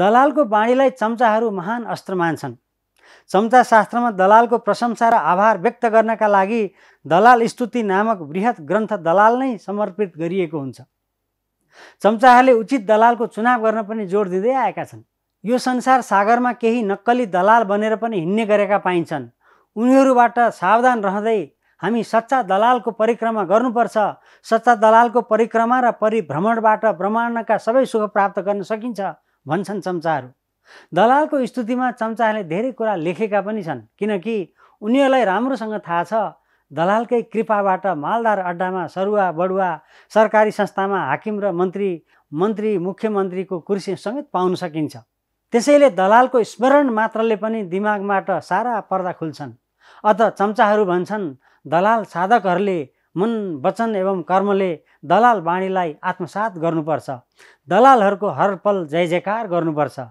दलालको बाणीलाई चम्चाहरू महान अस्त्र मान्छन् चम्चा शास्त्रमा दलालको प्रशंसा र आभार व्यक्त गर्नका लागि दलाल स्तुति नामक वृहत ग्रन्थ दलाल नै समर्पित गरिएको हुन्छ चम्चाहरूले उचित दलालको चुनाव गर्न पनि जोड दिँदै आएका छन् यो संसार सागरमा केही नक्कली दलाल बनेर पनि हिँड्ने गरेका पाइन्छन् उनीहरूबाट सावधान रहँदै हामी सच्चा दलालको परिक्रमा गर्नुपर्छ सच्चा दलालको परिक्रमा र परिभ्रमणबाट ब्रह्माण्डका सबै सुख प्राप्त गर्न सकिन्छ भन्छन् चम्चाहरू दलालको स्तुतिमा चम्चाहरूले धेरै कुरा लेखेका पनि छन् किनकि उनीहरूलाई राम्रोसँग थाहा छ दलालकै कृपाबाट मालदार अड्डामा सरुवा बडुवा सरकारी संस्थामा हाकिम र मन्त्री मन्त्री मुख्यमन्त्रीको कुर्सी समेत पाउन सकिन्छ त्यसैले दलालको स्मरण मात्रले पनि दिमागबाट सारा पर्दा खुल्छन् अत चम्चाहरू भन्छन् दलाल साधकहरूले मन वचन एवं कर्मले दलाल बाणीलाई आत्मसात गर्नुपर्छ दलालहरूको पल जय जयकार गर्नुपर्छ